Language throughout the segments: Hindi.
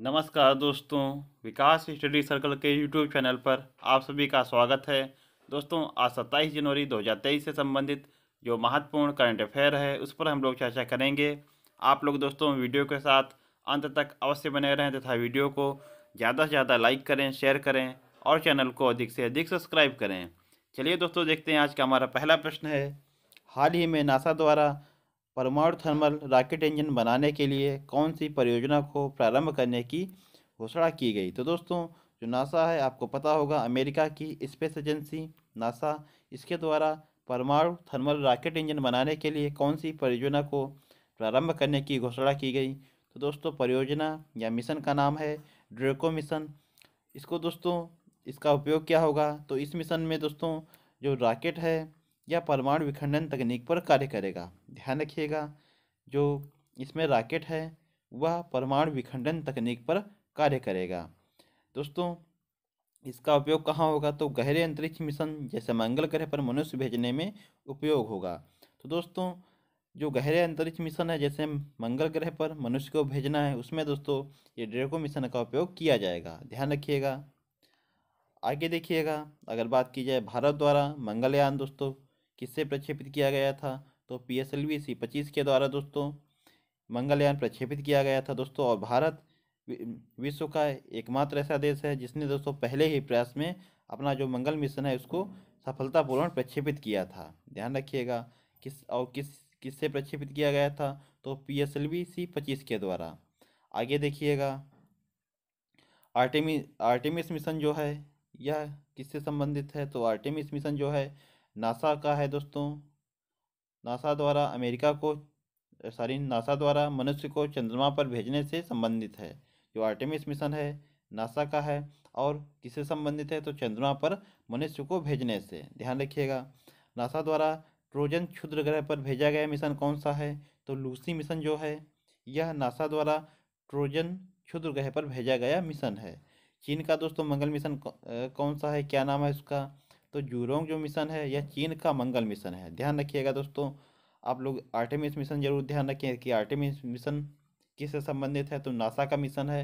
नमस्कार दोस्तों विकास स्टडी सर्कल के यूट्यूब चैनल पर आप सभी का स्वागत है दोस्तों आज सत्ताईस जनवरी 2023 से संबंधित जो महत्वपूर्ण करंट अफेयर है उस पर हम लोग चर्चा करेंगे आप लोग दोस्तों वीडियो के साथ अंत तक अवश्य बने रहें तथा वीडियो को ज़्यादा से ज़्यादा लाइक करें शेयर करें और चैनल को अधिक से अधिक सब्सक्राइब करें चलिए दोस्तों देखते हैं आज का हमारा पहला प्रश्न है हाल ही में नासा द्वारा परमाणु थर्मल रॉकेट इंजन बनाने के लिए कौन सी परियोजना को प्रारंभ करने की घोषणा की गई तो दोस्तों जो नासा है आपको पता होगा अमेरिका की स्पेस एजेंसी नासा इसके द्वारा परमाणु थर्मल रॉकेट इंजन बनाने के लिए कौन सी परियोजना को प्रारंभ करने की घोषणा की गई तो दोस्तों परियोजना या मिशन का नाम है ड्रेको मिशन इसको दोस्तों इसका उपयोग क्या होगा तो इस मिशन में दोस्तों जो रॉकेट है यह परमाणु विखंडन तकनीक पर कार्य करेगा ध्यान रखिएगा जो इसमें रॉकेट है वह परमाणु विखंडन तकनीक पर कार्य करेगा दोस्तों इसका उपयोग कहाँ होगा तो गहरे अंतरिक्ष मिशन जैसे मंगल ग्रह पर मनुष्य भेजने में उपयोग होगा तो दोस्तों जो गहरे अंतरिक्ष मिशन है जैसे मंगल ग्रह पर मनुष्य को भेजना है उसमें दोस्तों ये ड्रेको मिशन का उपयोग किया जाएगा ध्यान रखिएगा आगे देखिएगा अगर बात की जाए भारत द्वारा मंगलयान दोस्तों किससे प्रक्षेपित किया गया था तो P S L V C पच्चीस के द्वारा दोस्तों मंगलयान प्रक्षेपित किया गया था दोस्तों और भारत विश्व का एकमात्र ऐसा देश है जिसने दोस्तों पहले ही प्रयास में अपना जो मंगल मिशन है उसको सफलतापूर्वक प्रक्षेपित किया था ध्यान रखिएगा किस और किस किससे प्रक्षेपित किया गया था तो P S L V C पच्चीस के द्वारा आगे देखिएगा आर्टेमिस आर्टेमिस मिशन जो है यह किससे संबंधित है तो आर्टेमिस मिशन जो है नासा का है दोस्तों नासा द्वारा अमेरिका को सॉरी नासा द्वारा मनुष्य को चंद्रमा पर भेजने से संबंधित है जो आर्टेमिस मिशन है नासा का है और किससे संबंधित है तो चंद्रमा पर मनुष्य को भेजने से ध्यान रखिएगा नासा द्वारा ट्रोजन क्षुद्र ग्रह पर भेजा गया मिशन कौन सा है तो लूसी मिशन जो है यह नासा द्वारा ट्रोजन क्षुद्र ग्रह पर भेजा गया मिशन है चीन का दोस्तों मंगल मिशन कौन सा है क्या नाम है उसका तो जूरोंग जो मिशन है यह चीन का मंगल मिशन है ध्यान रखिएगा दोस्तों आप लोग आर्टेमिस मिशन जरूर ध्यान रखें कि आर्टेमिस मिशन किससे संबंधित है तो नासा का मिशन है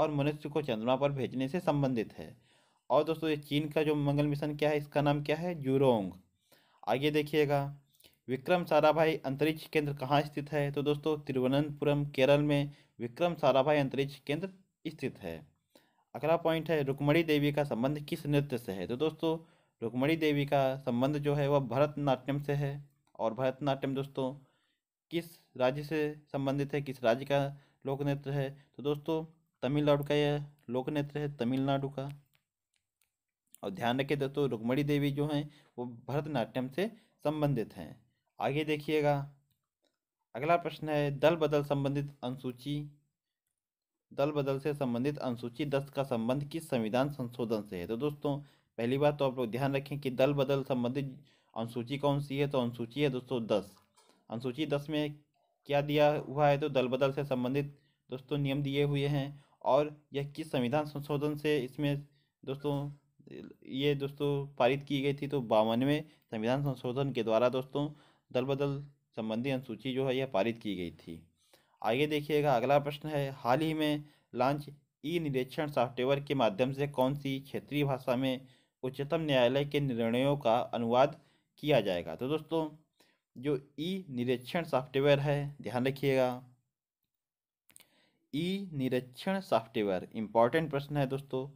और मनुष्य को चंद्रमा पर भेजने से संबंधित है और दोस्तों ये चीन का जो मंगल मिशन क्या है इसका नाम क्या है जूरोंग आगे देखिएगा विक्रम साराभाई अंतरिक्ष केंद्र कहाँ स्थित है तो दोस्तों तिरुवनंतपुरम केरल में विक्रम साराभाई अंतरिक्ष केंद्र स्थित है अगला पॉइंट है रुकमणी देवी का संबंध किस नृत्य से है तो दोस्तों रुक्मणी देवी का संबंध जो है वह भरतनाट्यम से है और भरतनाट्यम दोस्तों किस राज्य से संबंधित है किस राज्य का लोक नृत्य है तो दोस्तों तमिलनाडु का यह लोक नृत्य है तमिलनाडु का और ध्यान रखें दोस्तों रुक्मणी देवी जो हैं वो भरतनाट्यम से संबंधित हैं आगे देखिएगा अगला प्रश्न है दल बदल संबंधित अनुसूची दल बदल से संबंधित अनुसूची दस का संबंध किस संविधान संशोधन से है तो दोस्तों पहली बात तो आप लोग ध्यान रखें कि दल बदल संबंधित अनुसूची कौन सी है तो अनुसूची है दोस्तों दस अनुसूची दस में क्या दिया हुआ है तो दल बदल से संबंधित दोस्तों नियम दिए हुए हैं और यह किस संविधान संशोधन से इसमें दोस्तों ये दोस्तों पारित की गई थी तो बावनवें संविधान संशोधन के द्वारा दोस्तों दल बदल संबंधी अनुसूची जो है यह पारित की गई थी आगे देखिएगा अगला प्रश्न है हाल ही में लॉन्च ई निरीक्षण सॉफ्टवेयर के माध्यम से कौन सी क्षेत्रीय भाषा में उच्चतम न्यायालय के निर्णयों का अनुवाद किया जाएगा तो दोस्तों जो ई निरीक्षण सॉफ्टवेयर है ध्यान रखिएगा ई निरीक्षण सॉफ्टवेयर इम्पॉर्टेंट प्रश्न है दोस्तों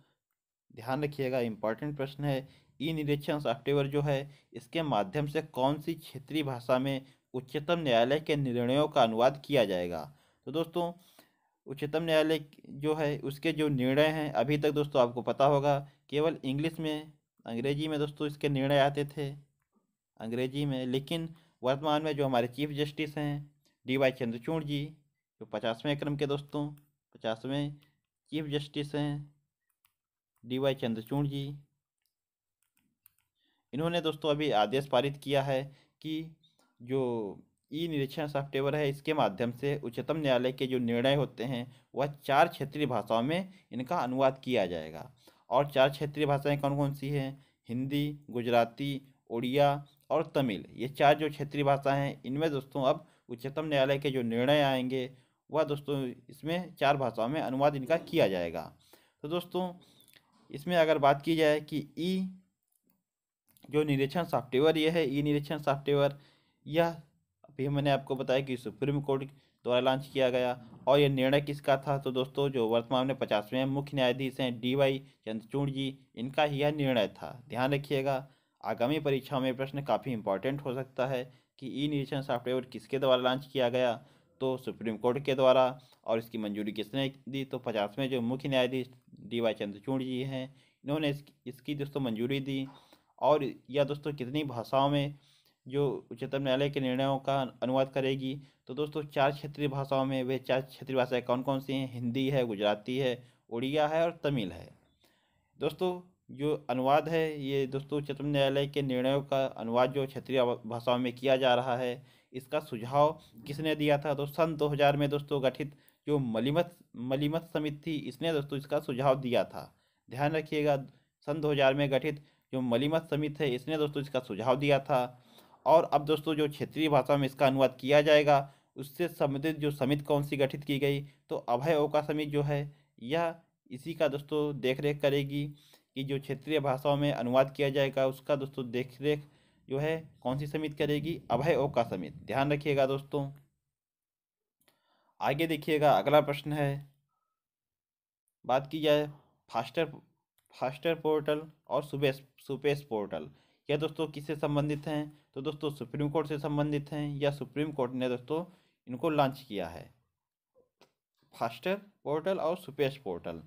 ध्यान रखिएगा इम्पॉर्टेंट प्रश्न है ई निरीक्षण सॉफ्टवेयर जो है इसके माध्यम से कौन सी क्षेत्रीय भाषा में उच्चतम न्यायालय के निर्णयों का अनुवाद किया जाएगा तो दोस्तों उच्चतम न्यायालय जो है उसके जो निर्णय हैं अभी तक दोस्तों आपको पता होगा केवल इंग्लिश में अंग्रेजी में दोस्तों इसके निर्णय आते थे अंग्रेजी में लेकिन वर्तमान में जो हमारे चीफ जस्टिस हैं डी वाई चंद्रचूड़ जी जो पचासवें क्रम के दोस्तों पचासवें चीफ जस्टिस हैं डी वाई चंद्रचूड़ जी इन्होंने दोस्तों अभी आदेश पारित किया है कि जो ई निरीक्षण सॉफ्टवेयर है इसके माध्यम से उच्चतम न्यायालय के जो निर्णय होते हैं वह चार क्षेत्रीय भाषाओं में इनका अनुवाद किया जाएगा और चार क्षेत्रीय भाषाएं कौन कौन सी हैं हिंदी गुजराती उड़िया और तमिल ये चार जो क्षेत्रीय भाषा हैं इनमें दोस्तों अब उच्चतम न्यायालय के जो निर्णय आएंगे वह दोस्तों इसमें चार भाषाओं में अनुवाद इनका किया जाएगा तो दोस्तों इसमें अगर बात की जाए कि ई जो निरीक्षण सॉफ्टवेयर यह है ई निरीक्षण सॉफ्टवेयर यह अभी मैंने आपको बताया कि सुप्रीम कोर्ट द्वारा लॉन्च किया गया और यह निर्णय किसका था तो दोस्तों जो वर्तमान में पचासवें मुख्य न्यायाधीश हैं डी वाई चंद्रचूड़ जी इनका ही यह निर्णय था ध्यान रखिएगा आगामी परीक्षाओं में प्रश्न काफ़ी इंपॉर्टेंट हो सकता है कि ई निरीक्षण सॉफ्टवेयर किसके द्वारा लॉन्च किया गया तो सुप्रीम कोर्ट के द्वारा और इसकी मंजूरी किसने दी तो पचासवें जो मुख्य न्यायाधीश डी वाई चंद्रचूड़ जी हैं इन्होंने इसकी दोस्तों मंजूरी दी और यह दोस्तों कितनी भाषाओं में जो उच्चतम न्यायालय के निर्णयों का अनुवाद करेगी तो दोस्तों चार क्षेत्रीय भाषाओं में वे चार क्षेत्रीय भाषाएँ कौन कौन सी हैं हिंदी है गुजराती है उड़िया है और तमिल है दोस्तों जो अनुवाद है ये दोस्तों उच्चतम न्यायालय के निर्णयों का अनुवाद जो क्षेत्रीय भाषाओं में किया जा रहा है इसका सुझाव किसने दिया था तो सन दो में दोस्तों गठित जो मलिमत मलिमत समिति थी इसने दोस्तों इसका सुझाव दिया था ध्यान रखिएगा सन दो में गठित जो मलिमत समिति है इसने दोस्तों इसका सुझाव दिया था और अब दोस्तों जो क्षेत्रीय भाषा में इसका अनुवाद किया जाएगा उससे संबंधित जो समिति कौन सी गठित की गई तो अभय ओका समिति जो है यह इसी का दोस्तों देख रेख करेगी कि जो क्षेत्रीय भाषाओं में अनुवाद किया जाएगा उसका दोस्तों देख रेख जो है कौन सी समिति करेगी अभय ओका समिति ध्यान रखिएगा दोस्तों आगे देखिएगा अगला प्रश्न है बात की जाए फास्टर फास्टर पोर्टल और सुपेस सुपेस पोर्टल या दोस्तों किससे संबंधित हैं तो दोस्तों सुप्रीम कोर्ट से संबंधित हैं या सुप्रीम कोर्ट ने दोस्तों इनको लॉन्च किया है फास्टर पोर्टल और सुपेश पोर्टल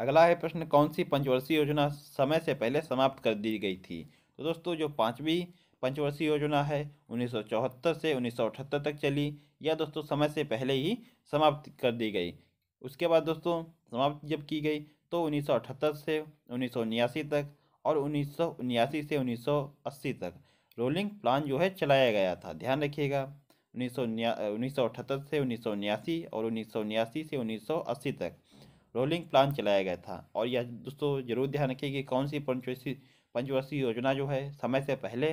अगला है प्रश्न कौन सी पंचवर्षीय योजना समय से पहले समाप्त कर दी गई थी तो दोस्तों जो पाँचवीं पंचवर्षीय योजना है उन्नीस से उन्नीस तक चली या दोस्तों समय से पहले ही समाप्त कर दी गई उसके बाद दोस्तों समाप्त जब की गई तो उन्नीस से उन्नीस तक और उन्नीस से उन्नीस तक रोलिंग प्लान जो है चलाया गया था ध्यान रखिएगा उन्नीस से उन्नीस और उन्नीस से उन्नीस तक रोलिंग प्लान चलाया गया था और यह दोस्तों जरूर ध्यान रखिए कि कौन सी पंचवर्षीय पंचवर्षीय योजना जो है समय से पहले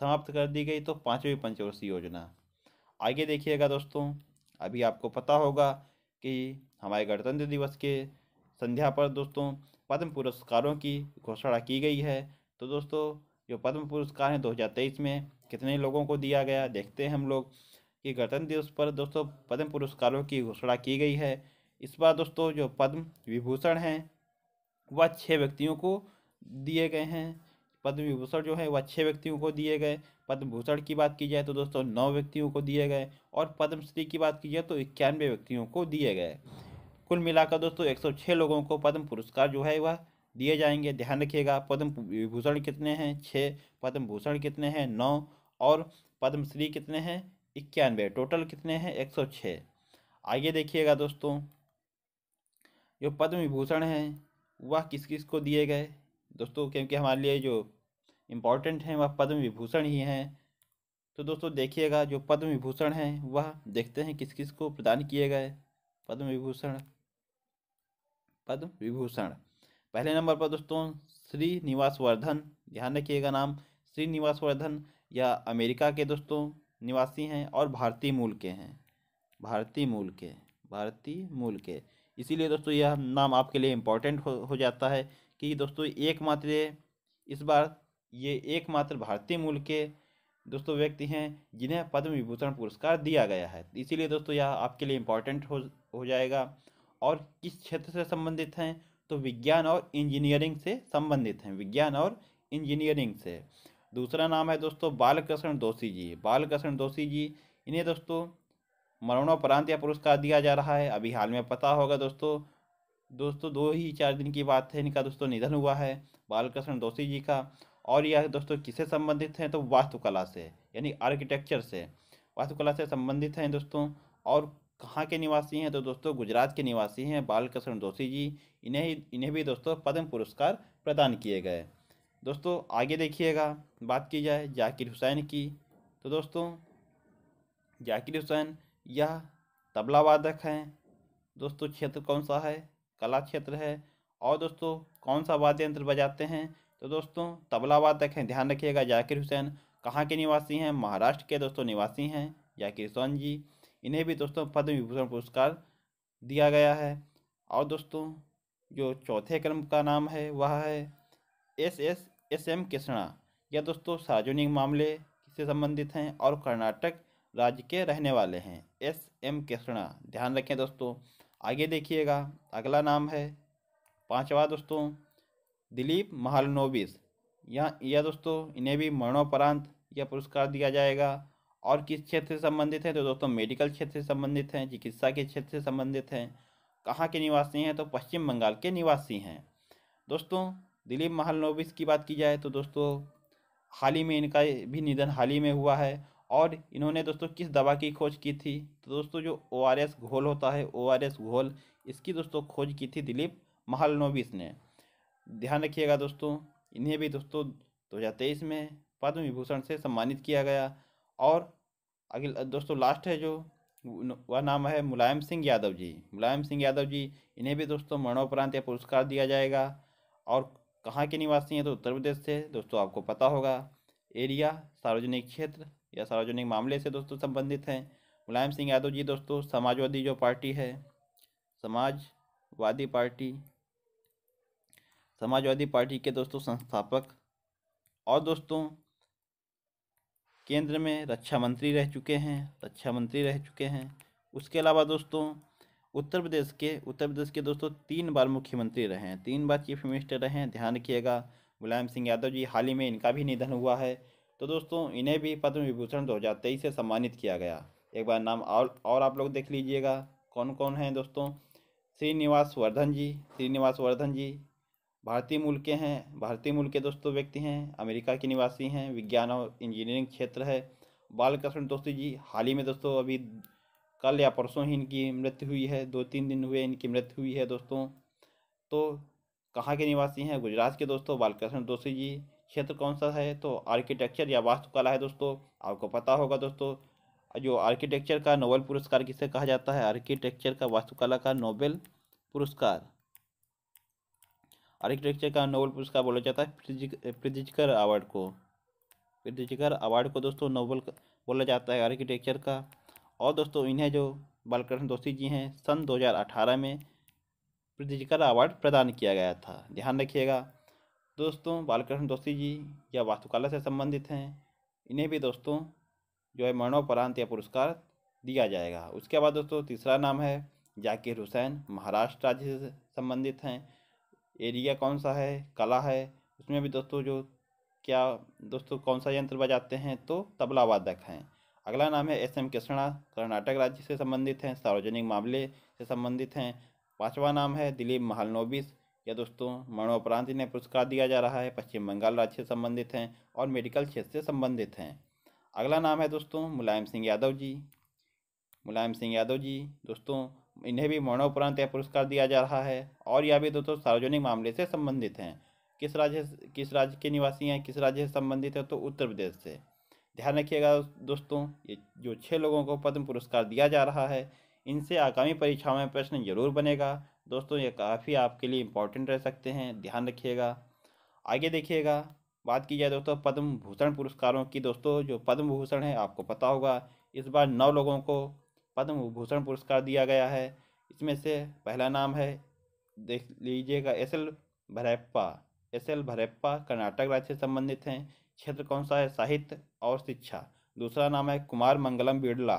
समाप्त कर दी गई तो पाँचवीं पंचवर्षीय योजना आगे देखिएगा दोस्तों अभी आपको पता होगा कि हमारे गणतंत्र दिवस के संध्या पर दोस्तों पद्म पुरस्कारों की घोषणा की गई है तो दोस्तों जो पद्म पुरस्कार हैं दो में कितने लोगों को दिया गया देखते हैं हम लोग कि गणतंत्र दिवस पर दोस्तों पद्म पुरस्कारों की घोषणा की गई है इस बार दोस्तों जो पद्म विभूषण हैं वह छः व्यक्तियों को दिए गए हैं पद्म विभूषण जो है वह छः व्यक्तियों को दिए गए पद्म भूषण की बात की जाए तो दोस्तों नौ व्यक्तियों को दिए गए और पद्मश्री की बात की जाए तो इक्यानवे व्यक्तियों को दिए गए कुल मिलाकर दोस्तों छः लोगों को पद्म पुरस्कार जो है वह दिए जाएंगे ध्यान रखिएगा पद्म विभूषण कितने हैं छः पद्म भूषण कितने हैं नौ और पद्मश्री कितने हैं इक्यानवे टोटल कितने हैं एक सौ छः आगे देखिएगा दोस्तों जो पद्म विभूषण हैं वह किस किस को दिए गए दोस्तों क्योंकि हमारे लिए जो इम्पोर्टेंट हैं वह पद्म विभूषण ही हैं तो दोस्तों देखिएगा जो पद्म विभूषण हैं वह देखते हैं किस किस को प्रदान किए गए पद्म विभूषण पद्म विभूषण पहले नंबर पर दोस्तों श्री निवास वर्धन ध्यान रखिएगा नाम श्री निवास वर्धन यह अमेरिका के दोस्तों निवासी हैं और भारतीय मूल के हैं भारतीय मूल के भारतीय मूल के इसीलिए दोस्तों यह नाम आपके लिए इम्पोर्टेंट हो, हो जाता है कि दोस्तों एकमात्र इस बार ये एकमात्र भारतीय मूल के दोस्तों व्यक्ति हैं जिन्हें पद्म विभूषण पुरस्कार दिया गया है इसीलिए दोस्तों यह आपके लिए इम्पोर्टेंट हो हो जाएगा और किस क्षेत्र से संबंधित हैं तो विज्ञान और इंजीनियरिंग से संबंधित हैं विज्ञान और इंजीनियरिंग से दूसरा नाम है दोस्तों बालकृष्ण दोषी जी बालकृष्ण दोषी जी इन्हें दोस्तों मरणोपरांत या पुरस्कार दिया जा रहा है अभी हाल में पता होगा दोस्तों दोस्तों दो ही चार दिन की बात है इनका दोस्तों निधन हुआ है बालकृष्ण दोषी जी का और यह दोस्तों किससे संबंधित हैं तो वास्तुकला से यानी आर्किटेक्चर से वास्तुकला से संबंधित हैं दोस्तों और कहाँ के निवासी हैं तो दोस्तों गुजरात के निवासी हैं बालकृष्ण दोषी जी इन्हें इन्हें भी दोस्तों पद्म पुरस्कार प्रदान किए गए दोस्तों आगे देखिएगा बात की जाए जाकिर हुसैन की तो दोस्तों जाकिर हुसैन यह तबला वादक हैं दोस्तों क्षेत्र कौन सा है कला क्षेत्र है और दोस्तों कौन सा वाद्य यंत्र बजाते हैं तो दोस्तों तबला वादक हैं ध्यान रखिएगा जाकिर हुसैन कहाँ के निवासी हैं महाराष्ट्र के दोस्तों निवासी हैं जाकिर हुसैन जी इन्हें भी दोस्तों पद्म विभूषण पुरस्कार दिया गया है और दोस्तों जो चौथे क्रम का नाम है वह है S S S M Krishna यह दोस्तों सार्वजनिक मामले से संबंधित हैं और कर्नाटक राज्य के रहने वाले हैं एस एम कृष्णा ध्यान रखें दोस्तों आगे देखिएगा अगला नाम है पांचवा दोस्तों दिलीप महालनोबिस यह यह दोस्तों इन्हें भी मरणोपरांत यह पुरस्कार दिया जाएगा और किस क्षेत्र से संबंधित हैं तो दोस्तों मेडिकल क्षेत्र से संबंधित हैं चिकित्सा के क्षेत्र से संबंधित हैं कहाँ के निवासी हैं तो पश्चिम बंगाल के निवासी हैं दोस्तों दिलीप महालनोबिस की बात की जाए तो दोस्तों हाल ही में इनका भी निधन हाल ही में हुआ है और इन्होंने दोस्तों किस दवा की खोज की थी तो दोस्तों जो ओ आर एस घोल होता है ओ आर एस घोल इसकी दोस्तों खोज की थी दिलीप महालनोबिस ने ध्यान रखिएगा दोस्तों इन्हें भी दोस्तों दो हज़ार तेईस में पद्म विभूषण से सम्मानित किया गया और अगले दोस्तों लास्ट है जो वह नाम है मुलायम सिंह यादव जी मुलायम सिंह यादव जी इन्हें भी दोस्तों मरणोपरांत यह पुरस्कार दिया जाएगा और कहाँ के निवासी हैं तो उत्तर प्रदेश से दोस्तों आपको पता होगा एरिया सार्वजनिक क्षेत्र या सार्वजनिक मामले से दोस्तों संबंधित हैं मुलायम सिंह यादव जी दोस्तों समाजवादी जो पार्टी है समाजवादी पार्टी समाजवादी पार्टी के दोस्तों संस्थापक और दोस्तों केंद्र में रक्षा मंत्री रह चुके हैं रक्षा मंत्री रह चुके हैं उसके अलावा दोस्तों उत्तर प्रदेश के उत्तर प्रदेश के दोस्तों तीन बार मुख्यमंत्री रहे हैं तीन बार चीफ मिनिस्टर रहे हैं ध्यान रखिएगा मुलायम सिंह यादव जी हाल ही में इनका भी निधन हुआ है तो दोस्तों इन्हें भी पद्म विभूषण दो हज़ार तेईस से सम्मानित किया गया एक बार नाम और और आप लोग देख लीजिएगा कौन कौन हैं दोस्तों श्रीनिवास वर्धन जी श्रीनिवास वर्धन जी भारतीय मूल के हैं भारतीय मूल के दोस्तों व्यक्ति हैं अमेरिका के निवासी हैं विज्ञान और इंजीनियरिंग क्षेत्र है बालकृष्ण दोस्ती जी हाल ही में दोस्तों अभी कल या परसों ही इनकी मृत्यु हुई है दो तीन दिन हुए इनकी मृत्यु हुई है दोस्तों तो कहाँ के निवासी हैं गुजरात के दोस्तों बालकृष्ण दोषी जी क्षेत्र कौन सा है तो आर्किटेक्चर या वास्तुकला है दोस्तों आपको पता होगा दोस्तों जो आर्किटेक्चर का नोबेल पुरस्कार किसे कहा जाता है आर्किटेक्चर का वास्तुकला का नोबेल पुरस्कार आर्किटेक्चर का नोबल पुरस्कार बोला जाता है प्रिजिकर अवार्ड को प्रिजिकर अवार्ड को दोस्तों नोबल बोला जाता है आर्किटेक्चर का और दोस्तों इन्हें जो बालकृष्ण दोषी जी हैं सन 2018 में प्रिजिकर अवार्ड प्रदान किया गया था ध्यान रखिएगा दोस्तों बालकृष्ण दोषी जी या वास्तुकला से संबंधित हैं इन्हें भी दोस्तों जो है मरणोपरांत या पुरस्कार दिया जाएगा उसके बाद दोस्तों तीसरा नाम है जाकिर हुसैन महाराष्ट्र राज्य से संबंधित हैं एरिया कौन सा है कला है उसमें भी दोस्तों जो क्या दोस्तों कौन सा यंत्र बजाते हैं तो तबला वादक हैं अगला नाम है एस एम कृष्णा कर्नाटक राज्य से संबंधित हैं सार्वजनिक मामले से संबंधित हैं पांचवा नाम है दिलीप महालनोबिस या दोस्तों मरणोपरांत इन्हें पुरस्कार दिया जा रहा है पश्चिम बंगाल राज्य से संबंधित हैं और मेडिकल क्षेत्र से संबंधित हैं अगला नाम है दोस्तों मुलायम सिंह यादव जी मुलायम सिंह यादव जी दोस्तों इन्हें भी मरणोपरांत यह पुरस्कार दिया जा रहा है और यह भी दोस्तों सार्वजनिक मामले से संबंधित हैं किस राज्य किस राज्य के निवासी हैं किस राज्य से संबंधित है तो उत्तर प्रदेश से ध्यान रखिएगा दोस्तों ये जो छः लोगों को पद्म पुरस्कार दिया जा रहा है इनसे आगामी परीक्षाओं में प्रश्न जरूर बनेगा दोस्तों ये काफ़ी आपके लिए इम्पोर्टेंट रह सकते हैं ध्यान रखिएगा आगे देखिएगा बात की जाए दोस्तों पद्म भूषण पुरस्कारों की दोस्तों जो पद्म भूषण है आपको पता होगा इस बार नौ लोगों को पद्म विभूषण पुरस्कार दिया गया है इसमें से पहला नाम है देख लीजिएगा S L Bhareppa S L Bhareppa Karnataka राज्य से संबंधित हैं क्षेत्र कौन सा है साहित्य और शिक्षा दूसरा नाम है कुमार मंगलम बिरला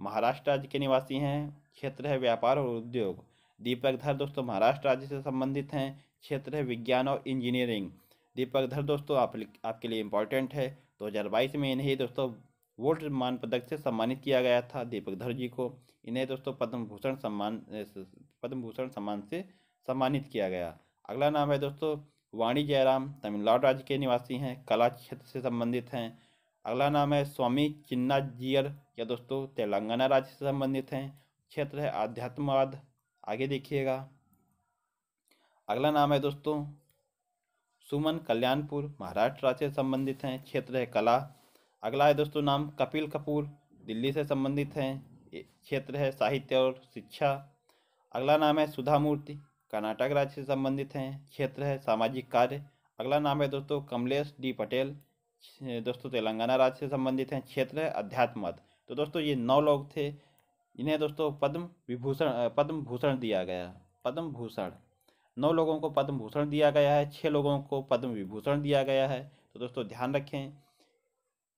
महाराष्ट्र राज्य के निवासी हैं क्षेत्र है व्यापार और उद्योग दीपक धर दोस्तों महाराष्ट्र राज्य से संबंधित हैं क्षेत्र है विज्ञान और इंजीनियरिंग दीपक धर दोस्तों आप आपके लिए इंपॉर्टेंट है दो हज़ार बाईस में इन्हें दोस्तों वोल्ट मान पदक से सम्मानित किया गया था दीपक धर जी को इन्हें दोस्तों पद्म भूषण सम्मान पद्म भूषण सम्मान से सम्मानित किया गया अगला नाम है दोस्तों वाणी जयराम तमिलनाडु राज्य के निवासी हैं कला क्षेत्र से संबंधित हैं अगला नाम है स्वामी चिन्ना जियर या दोस्तों तेलंगाना राज्य से संबंधित हैं क्षेत्र है आध्यात्मवाद आगे देखिएगा अगला नाम है दोस्तों सुमन कल्याणपुर महाराष्ट्र राज्य से संबंधित हैं क्षेत्र है कला अगला है दोस्तों नाम कपिल कपूर दिल्ली से संबंधित हैं क्षेत्र है साहित्य और शिक्षा अगला नाम है सुधा मूर्ति कर्नाटक राज्य से संबंधित हैं क्षेत्र है सामाजिक कार्य अगला नाम है दोस्तों कमलेश डी पटेल दोस्तों तेलंगाना राज्य से संबंधित हैं क्षेत्र है अध्यात्म तो दोस्तों ये नौ लोग थे इन्हें दोस्तों पद्म विभूषण पद्म भूषण दिया गया पद्म भूषण नौ लोगों को पद्म भूषण दिया गया है छः लोगों को पद्म विभूषण दिया गया है तो दोस्तों ध्यान रखें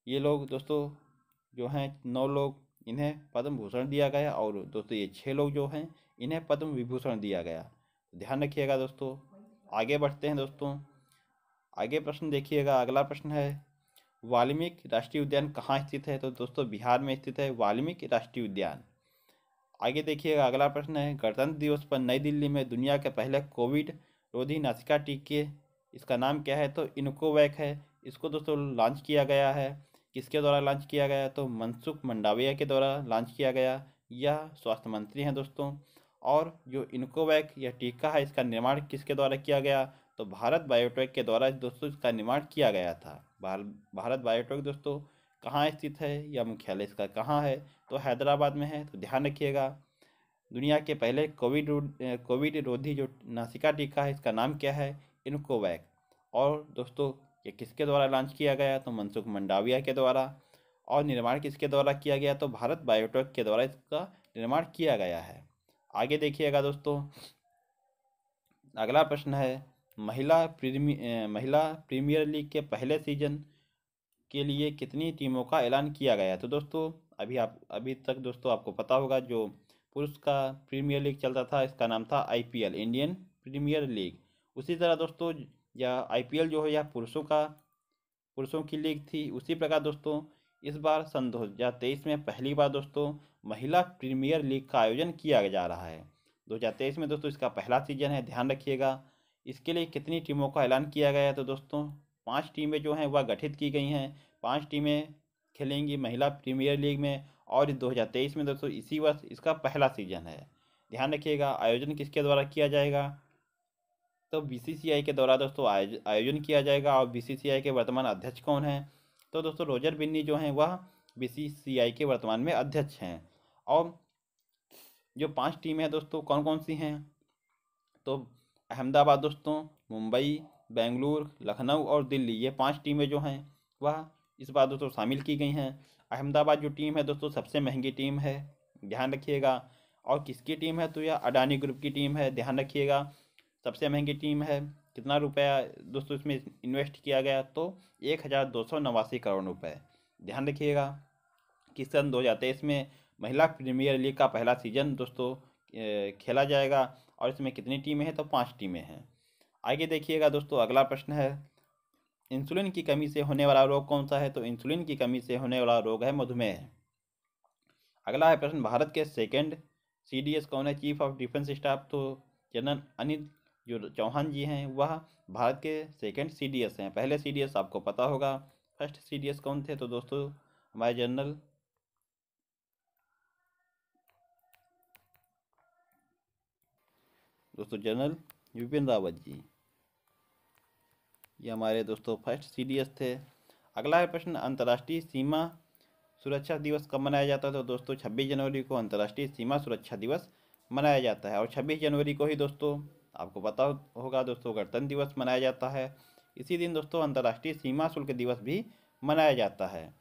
ये लोग दोस्तों जो हैं नौ लोग इन्हें पद्म भूषण दिया गया और दोस्तों ये छः लोग जो हैं इन्हें पद्म विभूषण दिया गया ध्यान रखिएगा दोस्तों आगे बढ़ते हैं दोस्तों आगे प्रश्न देखिएगा अगला प्रश्न है वाल्मीकि राष्ट्रीय उद्यान कहाँ स्थित है तो दोस्तों बिहार में स्थित है वाल्मीकि राष्ट्रीय उद्यान आगे देखिएगा अगला प्रश्न है गणतंत्र दिवस पर नई दिल्ली में दुनिया के पहले कोविड रोधी नासिका टीके इसका नाम क्या है तो इनकोवैक है इसको दोस्तों लॉन्च किया गया है किसके द्वारा लॉन्च किया गया तो मनसुख मंडाविया के द्वारा लॉन्च किया गया यह स्वास्थ्य मंत्री हैं दोस्तों और जो इनकोवैक यह टीका है इसका निर्माण किसके द्वारा किया गया तो भारत बायोटेक के द्वारा दोस्तों इसका निर्माण किया गया था भारत बायोटेक दोस्तों कहाँ स्थित है या मुख्यालय इसका कहाँ है तो हैदराबाद में है तो ध्यान रखिएगा दुनिया के पहले कोविड कोविड रोधी जो नासिका टीका है इसका नाम क्या है इनकोवैक और दोस्तों ये किसके द्वारा लॉन्च किया गया तो मनसुख मंडाविया के द्वारा और निर्माण किसके द्वारा किया गया तो भारत बायोटेक के द्वारा इसका निर्माण किया गया है आगे देखिएगा दोस्तों अगला प्रश्न है महिला प्रीमियर महिला प्रीमियर लीग के पहले सीजन के लिए कितनी टीमों का ऐलान किया गया तो दोस्तों अभी आप अभी तक दोस्तों आपको पता होगा जो पुरुष का प्रीमियर लीग चलता था इसका नाम था आईपीएल इंडियन प्रीमियर लीग उसी तरह दोस्तों या आईपीएल जो है यह पुरुषों का पुरुषों की लीग थी उसी प्रकार दोस्तों इस बार सन दो हज़ार तेईस में पहली बार दोस्तों महिला प्रीमियर लीग का आयोजन किया जा रहा है दो हज़ार तेईस में दोस्तों इसका पहला सीजन है ध्यान रखिएगा इसके लिए कितनी टीमों का ऐलान किया गया है तो दोस्तों पाँच टीमें जो हैं वह गठित की गई हैं पाँच टीमें खेलेंगी महिला प्रीमियर लीग में और दो हज़ार तेईस में दोस्तों इसी वर्ष इसका पहला सीजन है ध्यान रखिएगा आयोजन किसके द्वारा किया जाएगा तो बीसीसीआई के द्वारा दोस्तों आयोजन किया जाएगा और बीसीसीआई के वर्तमान अध्यक्ष कौन हैं तो दोस्तों रोजर बिन्नी जो हैं वह बीसीसीआई के वर्तमान में अध्यक्ष हैं और जो पांच टीमें हैं दोस्तों कौन कौन सी हैं तो अहमदाबाद दोस्तों मुंबई बेंगलुरु लखनऊ और दिल्ली ये पांच टीमें जो हैं वह इस बार दोस्तों शामिल की गई हैं अहमदाबाद जो टीम है दोस्तों सबसे महंगी टीम है ध्यान रखिएगा और किसकी टीम है तो यह अडानी ग्रुप की टीम है ध्यान रखिएगा सबसे महंगी टीम है कितना रुपया दोस्तों इसमें इन्वेस्ट किया गया तो एक हज़ार दो सौ नवासी करोड़ रुपए ध्यान रखिएगा कि सन दो हज़ार तेईस में महिला प्रीमियर लीग का पहला सीजन दोस्तों खेला जाएगा और इसमें कितनी टीमें हैं तो पाँच टीमें हैं आगे देखिएगा दोस्तों अगला प्रश्न है इंसुलिन की कमी से होने वाला रोग कौन सा है तो इंसुलिन की कमी से होने वाला रोग है मधुमेह अगला है प्रश्न भारत के सेकेंड सी कौन है चीफ ऑफ डिफेंस स्टाफ तो जनरल अनिल जो चौहान जी हैं वह भारत के सेकंड सीडीएस हैं पहले सीडीएस आपको पता होगा फर्स्ट सीडीएस कौन थे तो दोस्तों हमारे जनरल दोस्तों जनरल विपिन रावत जी ये हमारे दोस्तों फर्स्ट सीडीएस थे अगला है प्रश्न अंतर्राष्ट्रीय सीमा सुरक्षा दिवस कब मनाया जाता है तो दोस्तों 26 जनवरी को अंतर्राष्ट्रीय सीमा सुरक्षा दिवस मनाया जाता है और 26 जनवरी को ही दोस्तों आपको पता होगा दोस्तों गणतंत्र दिवस मनाया जाता है इसी दिन दोस्तों अंतर्राष्ट्रीय सीमा शुल्क दिवस भी मनाया जाता है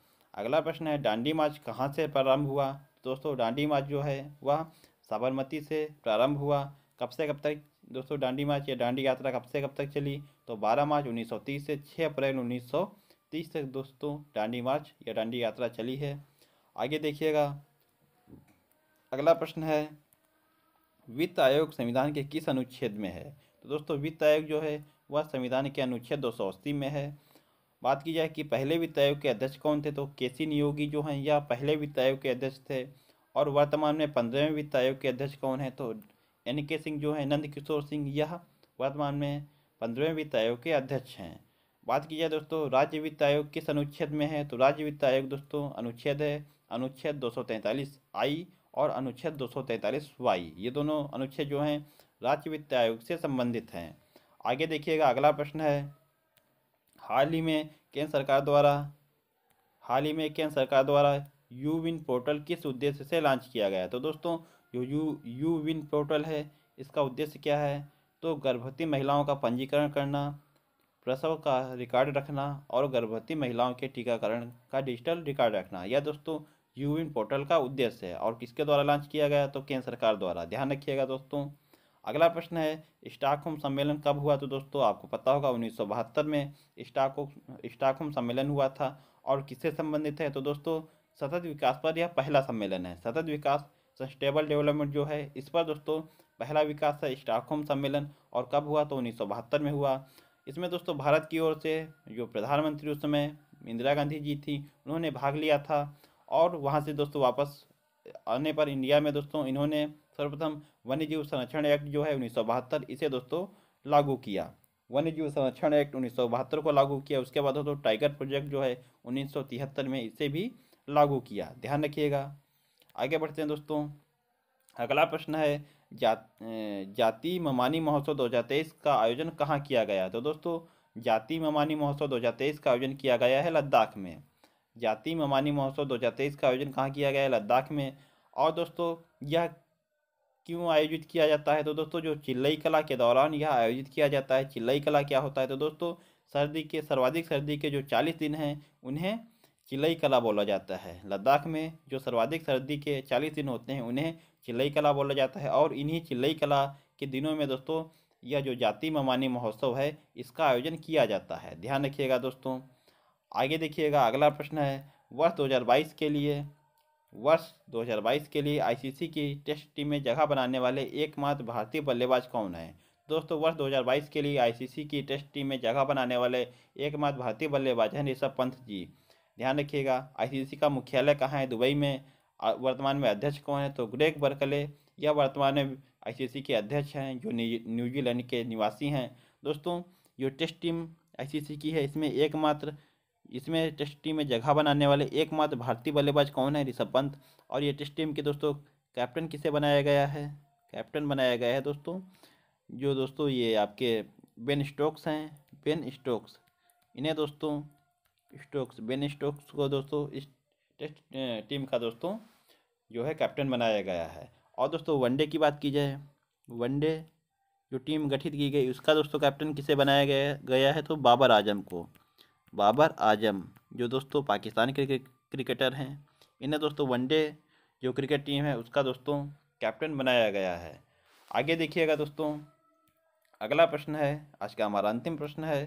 अगला प्रश्न है डांडी मार्च कहाँ से प्रारंभ हुआ दोस्तों डांडी मार्च जो है वह साबरमती से प्रारंभ हुआ कब से कब तक दोस्तों डांडी मार्च या डांडी यात्रा कब से कब तक चली तो 12 मार्च 1930 से 6 अप्रैल 1930 तक दोस्तों डांडी मार्च या डांडी यात्रा चली है आगे देखिएगा अगला प्रश्न है वित्त आयोग संविधान के किस अनुच्छेद में है तो दोस्तों वित्त आयोग जो है वह संविधान के अनुच्छेद दो में है बात की जाए कि पहले वित्त आयोग के अध्यक्ष कौन थे तो के सी नियोगी जो हैं यह पहले वित्त आयोग के अध्यक्ष थे और वर्तमान में पंद्रहवें वित्त आयोग के अध्यक्ष कौन है तो एन के सिंह जो है नंद किशोर सिंह यह वर्तमान में पंद्रहवें वित्त आयोग के अध्यक्ष हैं बात की जाए दोस्तों राज्य वित्त आयोग किस अनुच्छेद में है तो राज्य वित्त आयोग दोस्तों अनुच्छेद है अनुच्छेद दो आई और अनुच्छेद दो सौ तैंतालीस वाई ये दोनों अनुच्छेद जो हैं राज्य वित्त आयोग से संबंधित हैं आगे देखिएगा अगला प्रश्न है हाल ही में केंद्र सरकार द्वारा हाल ही में केंद्र सरकार द्वारा यू विन पोर्टल किस उद्देश्य से लॉन्च किया गया तो दोस्तों जो यू यू विन पोर्टल है इसका उद्देश्य क्या है तो गर्भवती महिलाओं का पंजीकरण करना प्रसव का रिकॉर्ड रखना और गर्भवती महिलाओं के टीकाकरण का डिजिटल रिकॉर्ड रखना या दोस्तों यूविन पोर्टल का उद्देश्य है और किसके द्वारा लॉन्च किया गया तो केंद्र सरकार द्वारा ध्यान रखिएगा दोस्तों अगला प्रश्न है स्टॉकहोम सम्मेलन कब हुआ तो दोस्तों आपको पता होगा उन्नीस में स्टाक स्टॉकहोम सम्मेलन हुआ था और किससे संबंधित है तो दोस्तों सतत विकास पर यह पहला सम्मेलन है सतत विकास सस्टेबल डेवलपमेंट जो है इस पर दोस्तों पहला विकास है स्टॉकहोम सम्मेलन और कब हुआ तो उन्नीस में हुआ इसमें दोस्तों भारत की ओर से जो प्रधानमंत्री उस समय इंदिरा गांधी जी थी उन्होंने भाग लिया था और वहाँ से दोस्तों वापस आने पर इंडिया में दोस्तों इन्होंने सर्वप्रथम वन्य जीव संरक्षण एक्ट जो है उन्नीस इसे दोस्तों लागू किया वन्य जीव संरक्षण एक्ट उन्नीस को लागू किया उसके बाद दोस्तों टाइगर प्रोजेक्ट जो है उन्नीस में इसे भी लागू किया ध्यान रखिएगा आगे बढ़ते हैं दोस्तों अगला प्रश्न है जा जाति ममानी महोत्सव दो हज़ार तेईस का आयोजन कहाँ किया गया तो दोस्तों जाति ममानी महोत्सव दो हज़ार तेईस का आयोजन किया गया है लद्दाख में जाति ममानी महोत्सव दो का आयोजन कहाँ किया गया है लद्दाख में और दोस्तों यह क्यों आयोजित किया जाता है तो दोस्तों जो चिल्लई कला के दौरान यह आयोजित किया जाता है चिल्लई कला क्या होता है तो दोस्तों सर्दी के सर्वाधिक सर्दी के जो चालीस दिन हैं उन्हें चिल्लई कला बोला जाता है लद्दाख में जो सर्वाधिक सर्दी के चालीस दिन होते हैं उन्हें चिल्लई कला बोला जाता है और इन्हीं चिल्लई कला के दिनों में दोस्तों यह जो जाति ममानी महोत्सव है इसका आयोजन किया जाता है ध्यान रखिएगा दोस्तों आगे देखिएगा अगला प्रश्न है वर्ष 2022 के लिए वर्ष 2022 के लिए आईसीसी की टेस्ट टीम में जगह बनाने वाले एकमात्र भारतीय बल्लेबाज कौन है दोस्तों वर्ष 2022 के लिए आईसीसी की टेस्ट टीम में जगह बनाने वाले एकमात्र भारतीय बल्लेबाज हैं ऋषभ पंत जी ध्यान रखिएगा आईसीसी का मुख्यालय कहाँ है दुबई में वर्तमान में अध्यक्ष कौन है तो ग्रेग बर्कले यह वर्तमान में आई के अध्यक्ष हैं जो न्यूजीलैंड के निवासी हैं दोस्तों जो टेस्ट टीम आई की है इसमें एकमात्र इसमें टेस्ट टीम में जगह बनाने वाले एकमात्र भारतीय बल्लेबाज कौन है ऋषभ पंत और ये टेस्ट टीम के दोस्तों कैप्टन किसे बनाया गया है कैप्टन बनाया गया है दोस्तों जो दोस्तों ये आपके बेन स्टोक्स हैं बेन स्टोक्स इन्हें दोस्तों स्टोक्स बेन स्टोक्स को दोस्तों इस टेस्ट टीम का दोस्तों जो है कैप्टन बनाया गया है और दोस्तों वनडे की बात की जाए वनडे जो टीम गठित की गई उसका दोस्तों कैप्टन किसे बनाया गया गया है तो बाबर आजम को बाबर आजम जो दोस्तों पाकिस्तानी क्रिकेटर हैं इन्हें दोस्तों वनडे जो क्रिकेट टीम है उसका दोस्तों कैप्टन बनाया गया है आगे देखिएगा दोस्तों अगला प्रश्न है आज का हमारा अंतिम प्रश्न है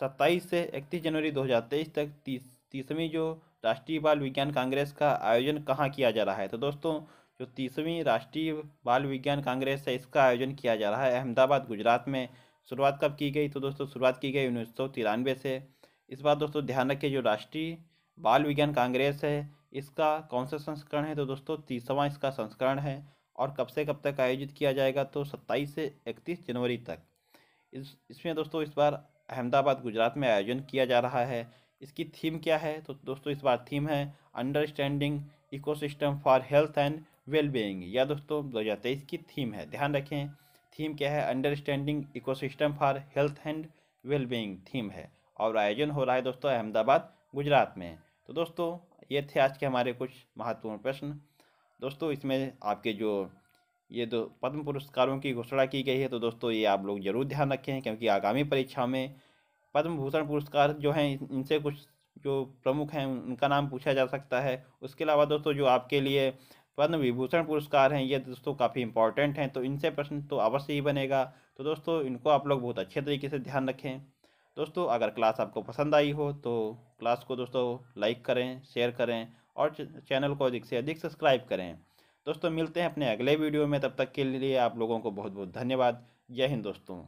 सत्ताईस से इकतीस जनवरी दो हज़ार तेईस तक तीस तीसवीं जो राष्ट्रीय बाल विज्ञान कांग्रेस का आयोजन कहाँ किया जा रहा है तो दोस्तों जो तीसवीं राष्ट्रीय बाल विज्ञान कांग्रेस है इसका आयोजन किया जा रहा है अहमदाबाद गुजरात में शुरुआत कब की गई तो दोस्तों शुरुआत की गई उन्नीस सौ तिरानवे से इस बार दोस्तों ध्यान रखिए जो राष्ट्रीय बाल विज्ञान कांग्रेस है इसका कौन सा संस्करण है तो दोस्तों तीसवां इसका संस्करण है और कब से कब तक आयोजित किया जाएगा तो सत्ताईस से इकतीस जनवरी तक इस इसमें दोस्तों इस बार अहमदाबाद गुजरात में आयोजन किया जा रहा है इसकी थीम क्या है तो दोस्तों इस बार थीम है understanding ecosystem for health and wellbeing या दोस्तों दो हज़ार तेईस की थीम है ध्यान रखें थीम क्या है understanding ecosystem for health and wellbeing theme है और आयोजन हो रहा है दोस्तों अहमदाबाद गुजरात में तो दोस्तों ये थे आज के हमारे कुछ महत्वपूर्ण प्रश्न दोस्तों इसमें आपके जो ये दो पद्म पुरस्कारों की घोषणा की गई है तो दोस्तों ये आप लोग जरूर ध्यान रखें क्योंकि आगामी परीक्षा में पद्म भूषण पुरस्कार जो हैं इनसे कुछ जो प्रमुख हैं उनका नाम पूछा जा सकता है उसके अलावा दोस्तों जो आपके लिए पद्म विभूषण पुरस्कार हैं ये दोस्तों काफ़ी इंपॉर्टेंट हैं तो इनसे प्रश्न तो अवश्य ही बनेगा तो दोस्तों इनको आप लोग बहुत अच्छे तरीके से ध्यान रखें दोस्तों अगर क्लास आपको पसंद आई हो तो क्लास को दोस्तों लाइक करें शेयर करें और चैनल को अधिक से अधिक सब्सक्राइब करें दोस्तों मिलते हैं अपने अगले वीडियो में तब तक के लिए आप लोगों को बहुत बहुत धन्यवाद जय हिंद दोस्तों